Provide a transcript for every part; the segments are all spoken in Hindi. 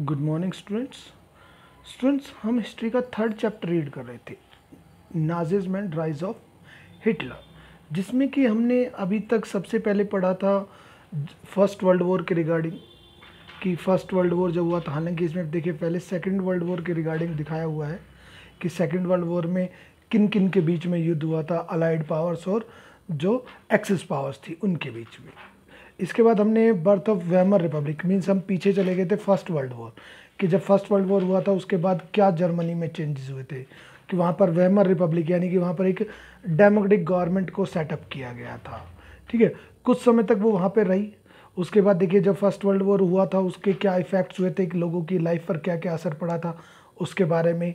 गुड मॉर्निंग स्टूडेंट्स स्टूडेंट्स हम हिस्ट्री का थर्ड चैप्टर रीड कर रहे थे Nazism and rise of Hitler जिसमें कि हमने अभी तक सबसे पहले पढ़ा था फर्स्ट वर्ल्ड वॉर के रिगार्डिंग कि फर्स्ट वर्ल्ड वॉर जब हुआ था हालांकि इसमें देखिए पहले सेकेंड वर्ल्ड वॉर के रिगार्डिंग दिखाया हुआ है कि सेकेंड वर्ल्ड वॉर में किन किन के बीच में युद्ध हुआ था अलाइड पावर्स और जो एक्सिस पावर्स थी उनके बीच में इसके बाद हमने birth of Weimar republic means हम पीछे चले गए थे फर्स्ट वर्ल्ड वॉर कि जब फर्स्ट वर्ल्ड वॉर हुआ था उसके बाद क्या जर्मनी में चेंजेस हुए थे कि वहाँ पर वैमर रिपब्लिक यानी कि वहाँ पर एक डेमोक्रेटिक गवर्नमेंट को सेटअप किया गया था ठीक है कुछ समय तक वो वहाँ पर रही उसके बाद देखिए जब फर्स्ट वर्ल्ड वॉर हुआ था उसके क्या इफ़ेक्ट्स हुए थे कि लोगों की लाइफ पर क्या क्या असर पड़ा था उसके बारे में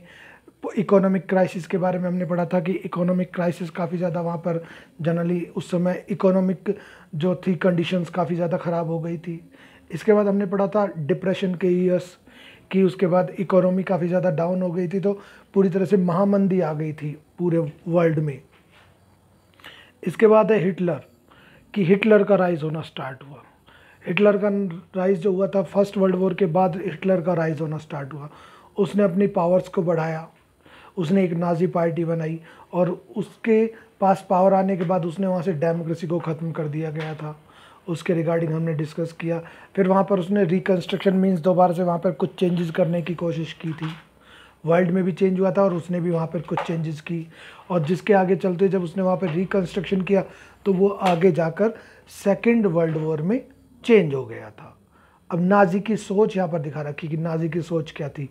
इकोनॉमिक क्राइसिस के बारे में हमने पढ़ा था कि इकोनॉमिक क्राइसिस काफ़ी ज़्यादा वहाँ पर जनरली उस समय इकोनॉमिक जो थी कंडीशंस काफ़ी ज़्यादा ख़राब हो गई थी इसके बाद हमने पढ़ा था डिप्रेशन के ईयर्स कि उसके बाद इकोनॉमी काफ़ी ज़्यादा डाउन हो गई थी तो पूरी तरह से महामंदी आ गई थी पूरे वर्ल्ड में इसके बाद है हिटलर कि हिटलर का राइज होना स्टार्ट हुआ हिटलर का राइज जो हुआ था फर्स्ट वर्ल्ड वॉर के बाद हिटलर का राइज होना स्टार्ट हुआ उसने अपनी पावर्स को बढ़ाया उसने एक नाजी पार्टी बनाई और उसके पास पावर आने के बाद उसने वहाँ से डेमोक्रेसी को ख़त्म कर दिया गया था उसके रिगार्डिंग हमने डिस्कस किया फिर वहाँ पर उसने रिकन्स्ट्रक्शन मीन्स दोबारा से वहाँ पर कुछ चेंजेस करने की कोशिश की थी वर्ल्ड में भी चेंज हुआ था और उसने भी वहाँ पर कुछ चेंजेस की और जिसके आगे चलते जब उसने वहाँ पर रिकन्स्ट्रक्शन किया तो वो आगे जाकर सेकेंड वर्ल्ड वॉर में चेंज हो गया था अब नाजी की सोच यहाँ पर दिखा रखी कि नाजी की सोच क्या थी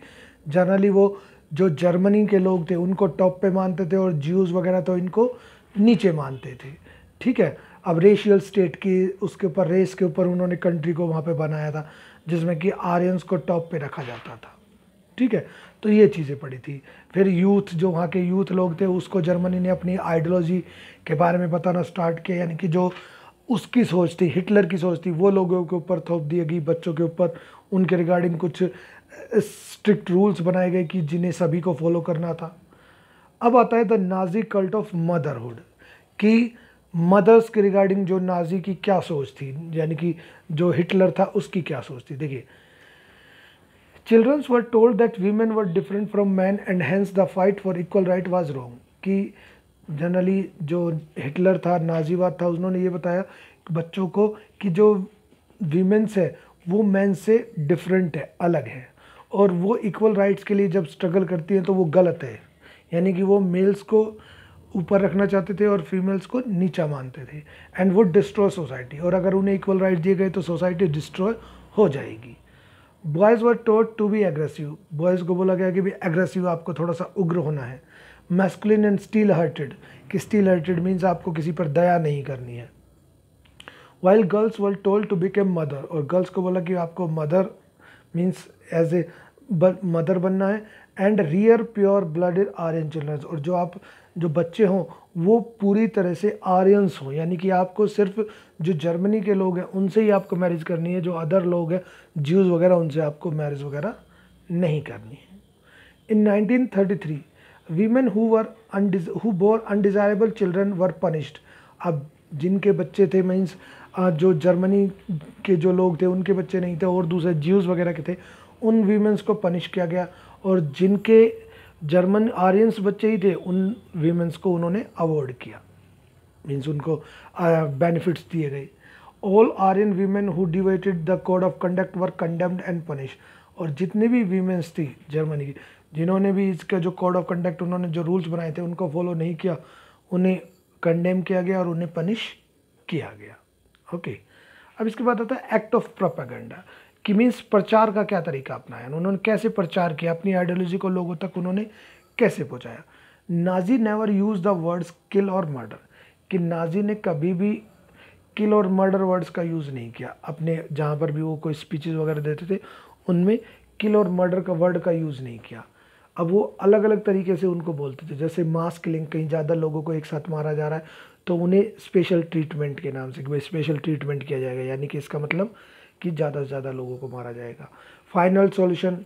जनरली वो जो जर्मनी के लोग थे उनको टॉप पे मानते थे और ज्यूज़ वगैरह तो इनको नीचे मानते थे ठीक है अब रेशियल स्टेट की उसके ऊपर रेस के ऊपर उन्होंने कंट्री को वहाँ पे बनाया था जिसमें कि आर्यंस को टॉप पे रखा जाता था ठीक है तो ये चीज़ें पड़ी थी फिर यूथ जो वहाँ के यूथ लोग थे उसको जर्मनी ने अपनी आइडियोलॉजी के बारे में बताना स्टार्ट किया यानी कि जो उसकी सोच थी हिटलर की सोच थी वो लोगों के ऊपर थोप दिए गई बच्चों के ऊपर उनके रिगार्डिंग कुछ स्ट्रिक्ट रूल्स बनाए गए कि जिन्हें सभी को फॉलो करना था अब आता है the Nazi cult of motherhood कि मदर्स के रिगार्डिंग जो नाजी की क्या सोच थी यानी कि जो हिटलर था उसकी क्या सोच थी देखिए childrens were told that women were different from man and hence the fight for equal right was wrong कि जनरली जो हिटलर था नाजीवाद था उन्होंने ये बताया बच्चों को कि जो वीमेंस है वो मैन से डिफरेंट है अलग है और वो इक्वल राइट्स के लिए जब स्ट्रगल करती हैं तो वो गलत है यानी कि वो मेल्स को ऊपर रखना चाहते थे और फीमेल्स को नीचा मानते थे एंड वो डिस्ट्रॉय सोसाइटी और अगर उन्हें इक्वल राइट दिए गए तो सोसाइटी डिस्ट्रॉय हो जाएगी boys were taught to be aggressive boys को बोला गया कि भी एग्रेसिव आपको थोड़ा सा उग्र होना है मैस्कुलिन एंड स्टील हर्टेड कि स्टील हर्टेड मीन्स आपको किसी पर दया नहीं करनी है while girls were told to become mother और गर्ल्स को बोला कि आपको mother means as a mother बनना है and rear pure blood Aryan childrens और जो आप जो बच्चे हों वो पूरी तरह से आर्यंस हों यानी कि आपको सिर्फ जो जर्मनी के लोग हैं उनसे ही आपको मैरिज करनी है जो अदर लोग हैं ज्यूज़ वगैरह उनसे आपको मैरिज वगैरह नहीं करनी है in 1933 women who were who bore undesirable children were punished अब जिनके बच्चे थे मीन्स जो जर्मनी के जो लोग थे उनके बच्चे नहीं थे और दूसरे ज्यूज़ वगैरह के थे उन वीमेंस को पनिश किया गया और जिनके जर्मन आर्यंस बच्चे ही थे उन वीमेंस को उन्होंने अवॉर्ड किया मीन्स उनको बेनिफिट्स दिए गए all Aryan women who deviated the code of conduct were condemned and punish और जितनी भी वीमेंस थी जर्मनी की जिन्होंने भी इसका जो कोड ऑफ कंडक्ट उन्होंने जो रूल्स बनाए थे उनको फॉलो नहीं किया उन्हें कंडेम किया गया और उन्हें पनिश किया गया ओके अब इसके बाद आता है एक्ट ऑफ प्रोपागेंडा कि मीन्स प्रचार का क्या तरीका अपनाया उन्होंने कैसे प्रचार किया अपनी आइडियोलॉजी को लोगों तक उन्होंने कैसे पहुंचाया Nazi never use the words kill और मर्डर कि नाजी ने कभी भी किल और मर्डर वर्ड्स का यूज़ नहीं किया अपने जहाँ पर भी वो कोई स्पीचेस वगैरह देते थे उनमें किल और मर्डर का वर्ड का यूज़ नहीं किया अब वो अलग अलग तरीके से उनको बोलते थे जैसे मास किलिंग कहीं ज़्यादा लोगों को एक साथ मारा जा रहा है तो उन्हें स्पेशल ट्रीटमेंट के नाम से भाई स्पेशल ट्रीटमेंट किया जाएगा यानी कि इसका मतलब कि ज़्यादा से ज़्यादा लोगों को मारा जाएगा फाइनल सॉल्यूशन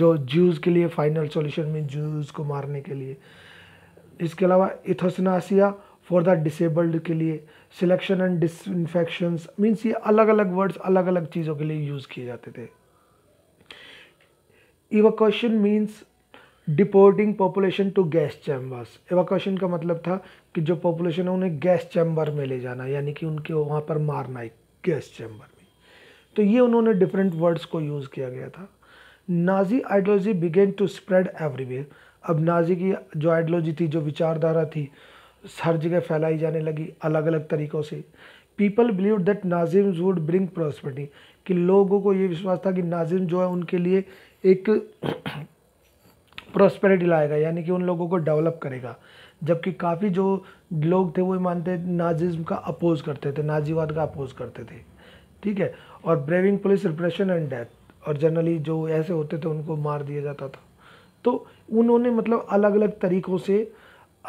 जो ज्यूज़ के लिए फाइनल सॉल्यूशन में ज्यूज़ को मारने के लिए इसके अलावा इथोसनासिया फॉर द डिसेबल्ड के लिए सिलेक्शन एंड डिसइनफेक्शन मीन्स ये अलग अलग वर्ड्स अलग अलग चीज़ों के लिए यूज़ किए जाते थे evacuation means deporting population to gas chambers evacuation का मतलब था कि जो पॉपुलेशन है उन्हें गैस चैम्बर में ले जाना यानी कि उनके वहाँ पर मारना है गैस चैम्बर में तो ये उन्होंने डिफरेंट वर्ड्स को यूज़ किया गया था Nazi ideology began to spread everywhere अब नाजी की जो आइडियोलॉजी थी जो विचारधारा थी हर जगह फैलाई जाने लगी अलग अलग तरीक़ों से people believe that Nazism would bring prosperity कि लोगों को ये विश्वास था कि नाजिम जो है उनके लिए एक प्रोस्पेरिटी लाएगा यानी कि उन लोगों को डेवलप करेगा जबकि काफ़ी जो लोग थे वो मानते नाजिज्म का अपोज करते थे नाजीवाद का अपोज करते थे ठीक है और braving police repression and death और जनरली जो ऐसे होते थे उनको मार दिया जाता था तो उन्होंने मतलब अलग अलग तरीक़ों से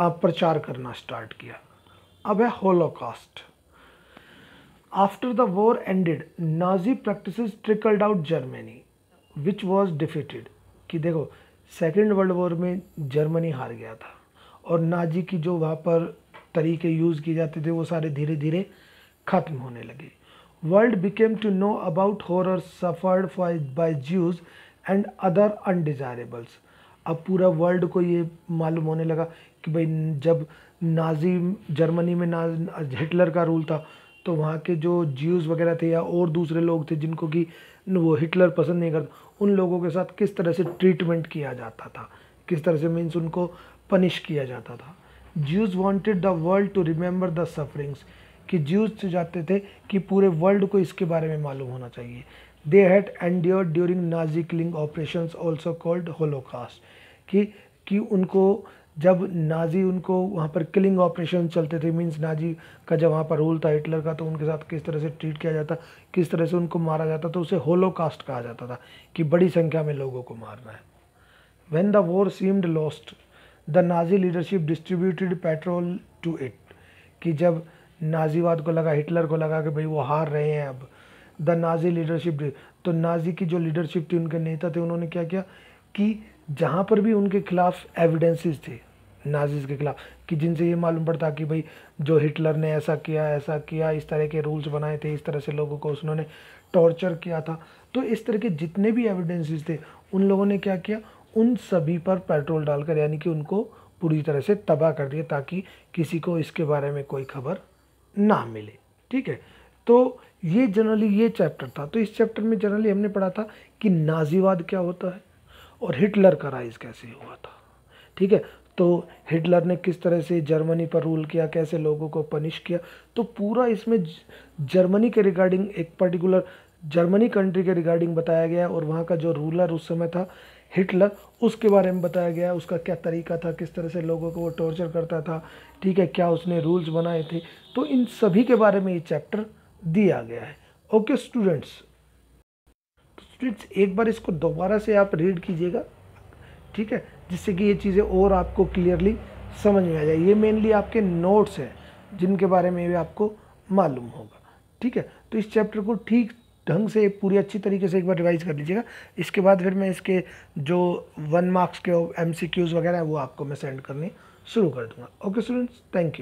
प्रचार करना स्टार्ट किया अब है holocaust after the war ended Nazi practice trickled out Germany which was defeated कि देखो सेकेंड वर्ल्ड वॉर में जर्मनी हार गया था और नाजी की जो वहाँ पर तरीके यूज़ किए जाते थे वो सारे धीरे धीरे ख़त्म होने लगे world became to know about horror suffered by Jews and other undesirables अब पूरा वर्ल्ड को ये मालूम होने लगा कि भाई जब नाजी जर्मनी में ना हिटलर का रूल था तो वहाँ के जो ज्यूज़ वगैरह थे या और दूसरे लोग थे जिनको कि वो हिटलर पसंद नहीं करता उन लोगों के साथ किस तरह से ट्रीटमेंट किया जाता था किस तरह से मीन्स उनको पनिश किया जाता था Jews wanted the world to remember the sufferings कि ज्यूज चाहते थे कि पूरे वर्ल्ड को इसके बारे में मालूम होना चाहिए they had endure during Nazi killing operation also called holocaust कि उनको जब नाजी उनको वहाँ पर किलिंग ऑपरेशन चलते थे मींस नाजी का जब वहाँ पर रूल था हिटलर का तो उनके साथ किस तरह से ट्रीट किया जाता किस तरह से उनको मारा जाता तो उसे होलो कास्ट कहा जाता था कि बड़ी संख्या में लोगों को मारना है when the war seemed lost the Nazi leadership distributed petrol to it कि जब नाजीवाद को लगा हिटलर को लगा कि भाई वो हार रहे हैं अब द नाजी लीडरशिप तो नाजी की जो लीडरशिप थी उनके नेता थे उन्होंने क्या किया कि जहाँ पर भी उनके खिलाफ एविडेंसेस थे नाजिज़ के ख़िलाफ़ कि जिनसे ये मालूम पड़ता कि भाई जो हिटलर ने ऐसा किया ऐसा किया इस तरह के रूल्स बनाए थे इस तरह से लोगों को उसने टॉर्चर किया था तो इस तरह के जितने भी एविडेंसेस थे उन लोगों ने क्या किया उन सभी पर पेट्रोल डालकर यानी कि उनको पूरी तरह से तबाह कर दिया ताकि किसी को इसके बारे में कोई खबर ना मिले ठीक है तो ये जनरली ये चैप्टर था तो इस चैप्टर में जनरली हमने पढ़ा था कि नाजीवाद क्या होता है और हिटलर का राइज कैसे हुआ था ठीक है तो हिटलर ने किस तरह से जर्मनी पर रूल किया कैसे लोगों को पनिश किया तो पूरा इसमें जर्मनी के रिगार्डिंग एक पर्टिकुलर जर्मनी कंट्री के रिगार्डिंग बताया गया और वहाँ का जो रूलर उस समय था हिटलर उसके बारे में बताया गया उसका क्या तरीका था किस तरह से लोगों को वो टॉर्चर करता था ठीक है क्या उसने रूल्स बनाए थे तो इन सभी के बारे में ये चैप्टर दिया गया है ओके स्टूडेंट्स स्टूडेंट्स एक बार इसको दोबारा से आप रीड कीजिएगा ठीक है जिससे कि ये चीज़ें और आपको क्लियरली समझ में आ जाए ये मेनली आपके नोट्स हैं जिनके बारे में भी आपको मालूम होगा ठीक है तो इस चैप्टर को ठीक ढंग से पूरी अच्छी तरीके से एक बार रिवाइज कर लीजिएगा इसके बाद फिर मैं इसके जो वन मार्क्स के एम वगैरह हैं वो आपको मैं सेंड करनी शुरू कर दूँगा ओके स्टूडेंट्स थैंक यू